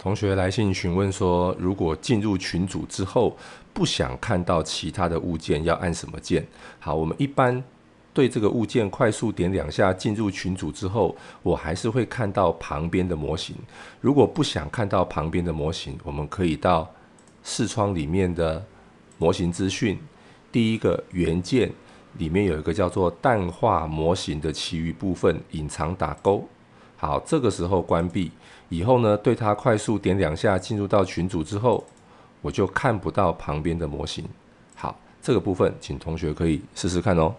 同学来信询问说，如果进入群组之后不想看到其他的物件，要按什么键？好，我们一般对这个物件快速点两下进入群组之后，我还是会看到旁边的模型。如果不想看到旁边的模型，我们可以到视窗里面的模型资讯第一个原件里面有一个叫做淡化模型的其余部分隐藏打勾。好，这个时候关闭以后呢，对它快速点两下，进入到群组之后，我就看不到旁边的模型。好，这个部分请同学可以试试看哦。